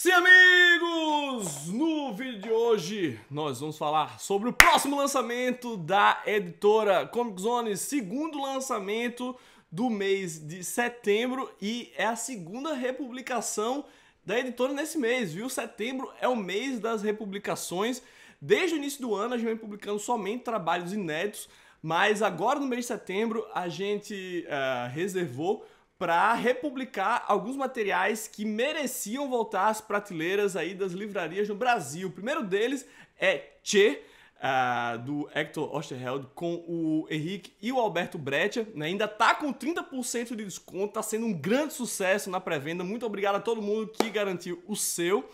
Sim, amigos! No vídeo de hoje nós vamos falar sobre o próximo lançamento da editora Comic Zone, segundo lançamento do mês de setembro e é a segunda republicação da editora nesse mês, viu? Setembro é o mês das republicações. Desde o início do ano a gente vem publicando somente trabalhos inéditos, mas agora no mês de setembro a gente uh, reservou para republicar alguns materiais que mereciam voltar às prateleiras aí das livrarias no Brasil. O primeiro deles é Che, Uh, ah, do Hector Osterheld com o Henrique e o Alberto Breccia. Né? Ainda tá com 30% de desconto, tá sendo um grande sucesso na pré-venda. Muito obrigado a todo mundo que garantiu o seu.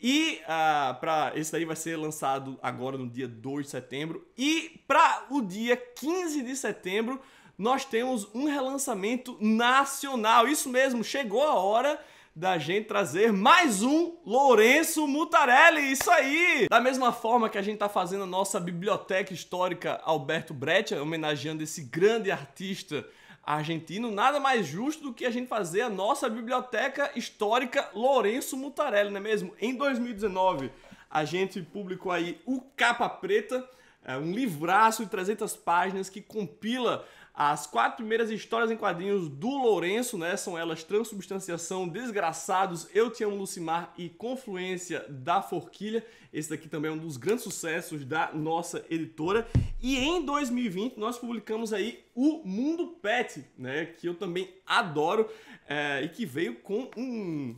E uh, ah, para esse daí vai ser lançado agora no dia 2 de setembro. E para o dia 15 de setembro nós temos um relançamento nacional. Isso mesmo, chegou a hora da gente trazer mais um Lourenço Mutarelli, isso aí! Da mesma forma que a gente está fazendo a nossa biblioteca histórica Alberto Breccia, homenageando esse grande artista argentino, nada mais justo do que a gente fazer a nossa biblioteca histórica Lourenço Mutarelli, não é mesmo? Em 2019, a gente publicou aí o Capa Preta, é, um livraço de 300 páginas que compila as quatro primeiras histórias em quadrinhos do Lourenço, né? São elas Transubstanciação, Desgraçados, Eu Te Amo Lucimar e Confluência da Forquilha. Esse daqui também é um dos grandes sucessos da nossa editora. E em 2020 nós publicamos aí o Mundo Pet, né? Que eu também adoro é, e que veio com um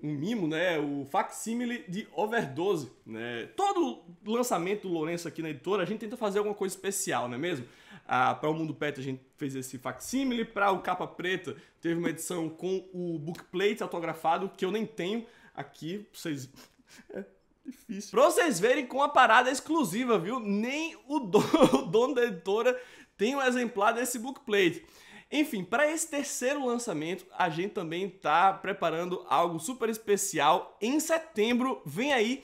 um mimo, né? O facsímile de Overdose, né? Todo lançamento do Lourenço aqui na editora, a gente tenta fazer alguma coisa especial, não é mesmo? Ah, para o Mundo Pet a gente fez esse facsímile, para o Capa Preta teve uma edição com o bookplate autografado, que eu nem tenho aqui, pra vocês... É difícil. vocês verem com a parada é exclusiva, viu? Nem o, do... o dono da editora tem um exemplar desse bookplate. Enfim, para esse terceiro lançamento, a gente também está preparando algo super especial em setembro. Vem aí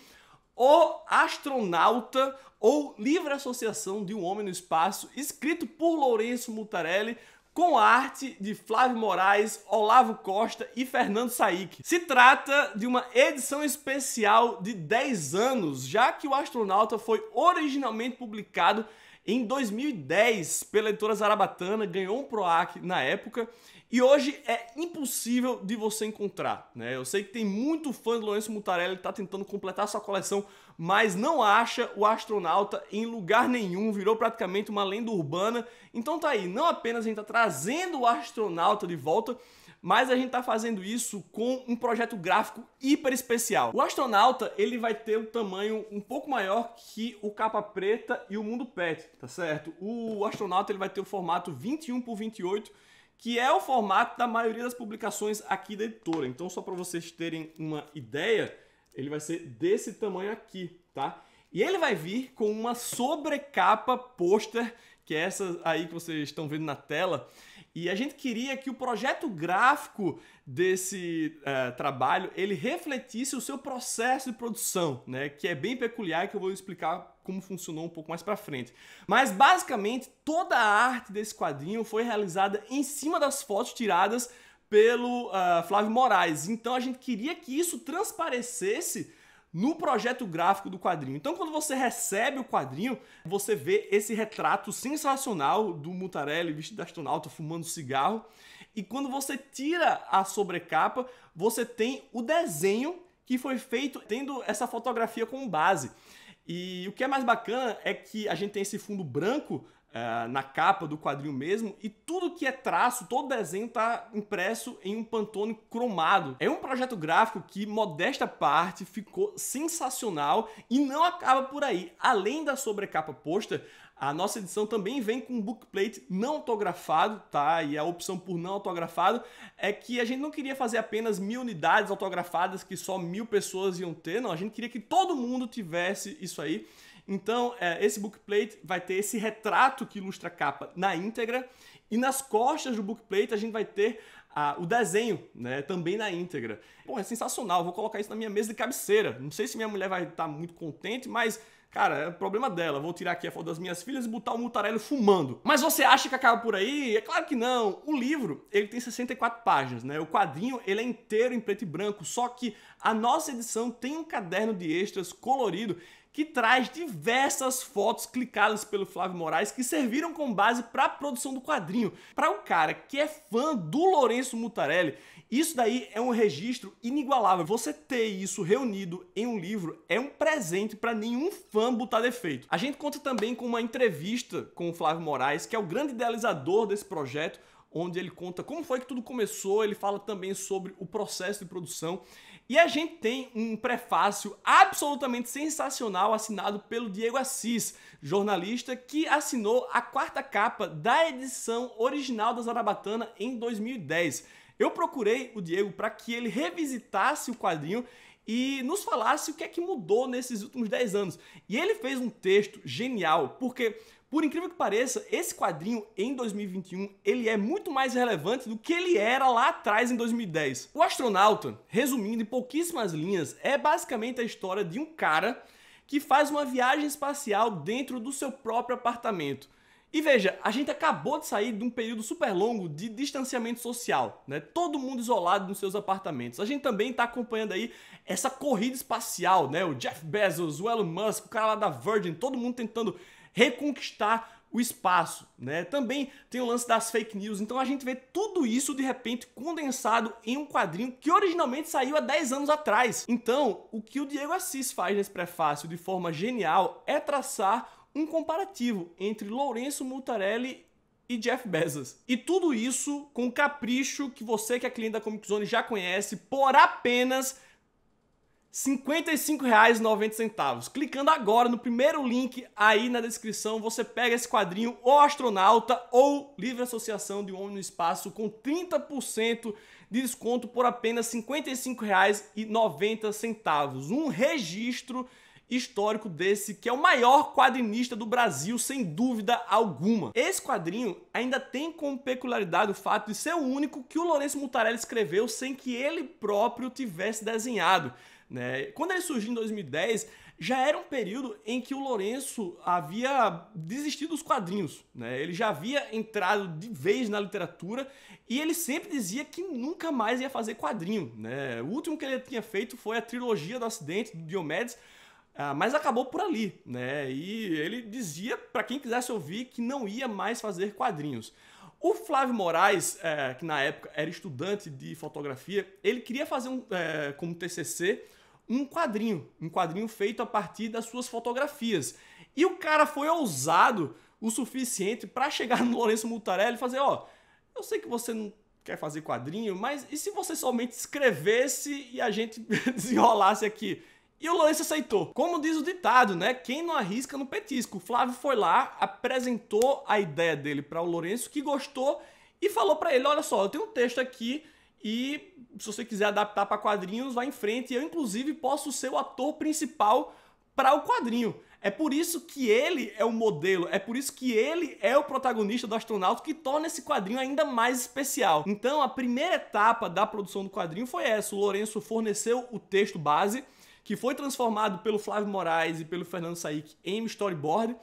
o Astronauta ou Livre Associação de um Homem no Espaço, escrito por Lourenço Mutarelli, com a arte de Flávio Moraes, Olavo Costa e Fernando Saik. Se trata de uma edição especial de 10 anos, já que o Astronauta foi originalmente publicado em 2010, pela editora Zarabatana, ganhou um PROAC na época e hoje é impossível de você encontrar. Né? Eu sei que tem muito fã de Lourenço Mutarelli que está tentando completar sua coleção, mas não acha o astronauta em lugar nenhum, virou praticamente uma lenda urbana. Então tá aí, não apenas a gente está trazendo o astronauta de volta, mas a gente está fazendo isso com um projeto gráfico hiper especial. O astronauta ele vai ter um tamanho um pouco maior que o capa preta e o mundo pet, tá certo? O astronauta ele vai ter o formato 21 por 28 que é o formato da maioria das publicações aqui da editora. Então, só para vocês terem uma ideia, ele vai ser desse tamanho aqui, tá? E ele vai vir com uma sobrecapa pôster, que é essa aí que vocês estão vendo na tela, e a gente queria que o projeto gráfico desse uh, trabalho ele refletisse o seu processo de produção, né? Que é bem peculiar e que eu vou explicar como funcionou um pouco mais para frente. Mas basicamente toda a arte desse quadrinho foi realizada em cima das fotos tiradas pelo uh, Flávio Moraes. Então a gente queria que isso transparecesse no projeto gráfico do quadrinho. Então, quando você recebe o quadrinho, você vê esse retrato sensacional do Mutarelli vestido de astronauta fumando cigarro. E quando você tira a sobrecapa, você tem o desenho que foi feito tendo essa fotografia como base. E o que é mais bacana é que a gente tem esse fundo branco uh, na capa do quadrinho mesmo, e tudo que é traço, todo desenho tá impresso em um Pantone cromado. É um projeto gráfico que, modesta parte, ficou sensacional e não acaba por aí. Além da sobrecapa posta, a nossa edição também vem com um bookplate não autografado, tá? E a opção por não autografado é que a gente não queria fazer apenas mil unidades autografadas que só mil pessoas iam ter, não. A gente queria que todo mundo tivesse isso aí. Então, é, esse bookplate vai ter esse retrato que ilustra a capa na íntegra e nas costas do bookplate a gente vai ter ah, o desenho, né, também na íntegra. Bom, é sensacional, vou colocar isso na minha mesa de cabeceira. Não sei se minha mulher vai estar tá muito contente, mas, cara, é problema dela. Vou tirar aqui a foto das minhas filhas e botar o Mutarello fumando. Mas você acha que acaba por aí? É claro que não. O livro, ele tem 64 páginas, né? O quadrinho, ele é inteiro em preto e branco, só que a nossa edição tem um caderno de extras colorido que traz diversas fotos clicadas pelo Flávio Moraes que serviram como base para a produção do quadrinho. Para o um cara que é fã do Lourenço Mutarelli, isso daí é um registro inigualável. Você ter isso reunido em um livro é um presente para nenhum fã botar defeito. A gente conta também com uma entrevista com o Flávio Moraes, que é o grande idealizador desse projeto, onde ele conta como foi que tudo começou, ele fala também sobre o processo de produção. E a gente tem um prefácio absolutamente sensacional assinado pelo Diego Assis, jornalista que assinou a quarta capa da edição original da Zarabatana em 2010. Eu procurei o Diego para que ele revisitasse o quadrinho e nos falasse o que é que mudou nesses últimos 10 anos. E ele fez um texto genial, porque por incrível que pareça, esse quadrinho em 2021 ele é muito mais relevante do que ele era lá atrás em 2010. O astronauta, resumindo em pouquíssimas linhas, é basicamente a história de um cara que faz uma viagem espacial dentro do seu próprio apartamento. E veja, a gente acabou de sair de um período super longo de distanciamento social, né? Todo mundo isolado nos seus apartamentos. A gente também está acompanhando aí essa corrida espacial, né? O Jeff Bezos, o Elon Musk, o cara lá da Virgin, todo mundo tentando reconquistar o espaço, né? Também tem o lance das fake news. Então a gente vê tudo isso de repente condensado em um quadrinho que originalmente saiu há 10 anos atrás. Então, o que o Diego Assis faz nesse prefácio de forma genial é traçar um comparativo entre Lourenço Mutarelli e Jeff Bezos. E tudo isso com um capricho que você que é cliente da Comic Zone já conhece por apenas R$ 55,90. Clicando agora no primeiro link aí na descrição, você pega esse quadrinho O Astronauta ou Livre Associação de Homem no Espaço com 30% de desconto por apenas R$ 55,90. Um registro histórico desse, que é o maior quadrinista do Brasil, sem dúvida alguma. Esse quadrinho ainda tem como peculiaridade o fato de ser o único que o Lourenço Mutarelli escreveu sem que ele próprio tivesse desenhado. Né? Quando ele surgiu em 2010, já era um período em que o Lourenço havia desistido dos quadrinhos. Né? Ele já havia entrado de vez na literatura e ele sempre dizia que nunca mais ia fazer quadrinho. Né? O último que ele tinha feito foi a trilogia do acidente do Diomedes, ah, mas acabou por ali. Né? E ele dizia, para quem quisesse ouvir, que não ia mais fazer quadrinhos. O Flávio Moraes, é, que na época era estudante de fotografia, ele queria fazer um, é, como TCC um quadrinho, um quadrinho feito a partir das suas fotografias. E o cara foi ousado o suficiente para chegar no Lourenço Mutarelli e fazer, ó, eu sei que você não quer fazer quadrinho, mas e se você somente escrevesse e a gente desenrolasse aqui? E o Lourenço aceitou. Como diz o ditado, né? Quem não arrisca no petisco. O Flávio foi lá, apresentou a ideia dele para o Lourenço, que gostou e falou para ele: "Olha só, eu tenho um texto aqui e se você quiser adaptar para quadrinhos, vá em frente. Eu, inclusive, posso ser o ator principal para o quadrinho. É por isso que ele é o modelo, é por isso que ele é o protagonista do astronauta que torna esse quadrinho ainda mais especial. Então, a primeira etapa da produção do quadrinho foi essa: o Lourenço forneceu o texto base, que foi transformado pelo Flávio Moraes e pelo Fernando Saik em storyboard.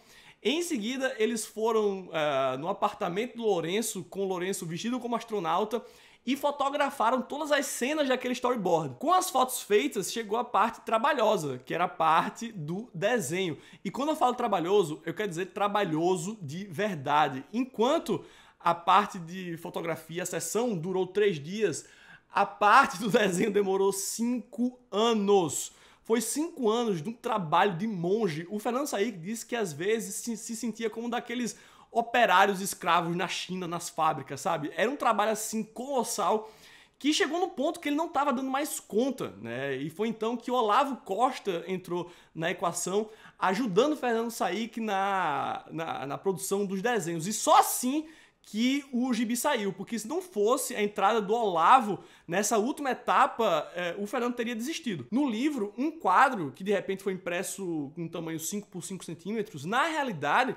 Em seguida, eles foram uh, no apartamento do Lourenço, com o Lourenço vestido como astronauta, e fotografaram todas as cenas daquele storyboard. Com as fotos feitas, chegou a parte trabalhosa, que era a parte do desenho. E quando eu falo trabalhoso, eu quero dizer trabalhoso de verdade. Enquanto a parte de fotografia, a sessão durou três dias, a parte do desenho demorou cinco anos. Foi cinco anos de um trabalho de monge. O Fernando Saik disse que às vezes se, se sentia como daqueles operários escravos na China, nas fábricas, sabe? Era um trabalho assim colossal que chegou no ponto que ele não estava dando mais conta, né? E foi então que Olavo Costa entrou na equação, ajudando Fernando Saik na, na, na, produção dos desenhos. E só assim que o gibi saiu, porque se não fosse a entrada do Olavo nessa última etapa, é, o Fernando teria desistido. No livro, um quadro que de repente foi impresso com um tamanho 5 por 5 centímetros, na realidade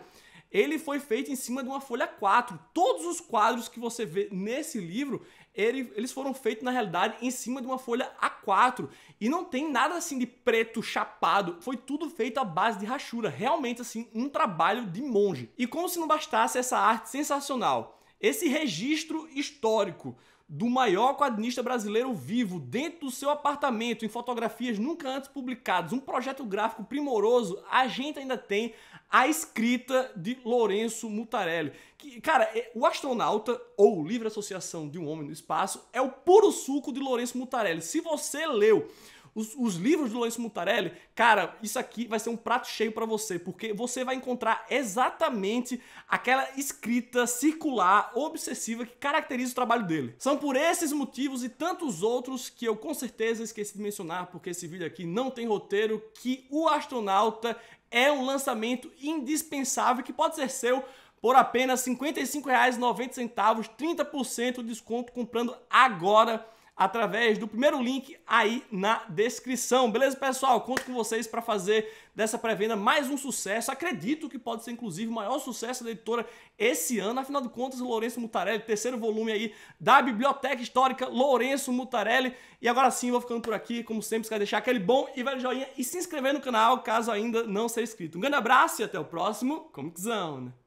ele foi feito em cima de uma folha 4. Todos os quadros que você vê nesse livro, ele, eles foram feitos na realidade em cima de uma folha A4. E não tem nada assim de preto chapado, foi tudo feito à base de rachura, realmente assim um trabalho de monge. E como se não bastasse essa arte sensacional, esse registro histórico do maior quadrinista brasileiro vivo dentro do seu apartamento em fotografias nunca antes publicadas, um projeto gráfico primoroso, a gente ainda tem a escrita de Lourenço Mutarelli. Que, cara, é, o astronauta ou livre associação de um homem no espaço é o puro suco de Lourenço Mutarelli. Se você leu os, os livros de Lourenço Mutarelli, cara, isso aqui vai ser um prato cheio para você, porque você vai encontrar exatamente aquela escrita circular, obsessiva que caracteriza o trabalho dele. São por esses motivos e tantos outros que eu com certeza esqueci de mencionar, porque esse vídeo aqui não tem roteiro, que o astronauta é um lançamento indispensável que pode ser seu por apenas R$ 55,90, 30% de desconto comprando agora através do primeiro link aí na descrição. Beleza, pessoal? Conto com vocês para fazer dessa pré-venda mais um sucesso. Acredito que pode ser, inclusive, o maior sucesso da editora esse ano. Afinal de contas, o Lourenço Mutarelli, terceiro volume aí da Biblioteca Histórica Lourenço Mutarelli. E agora sim, vou ficando por aqui. Como sempre, quer deixar aquele bom e velho joinha e se inscrever no canal, caso ainda não seja inscrito. Um grande abraço e até o próximo Comic Zone!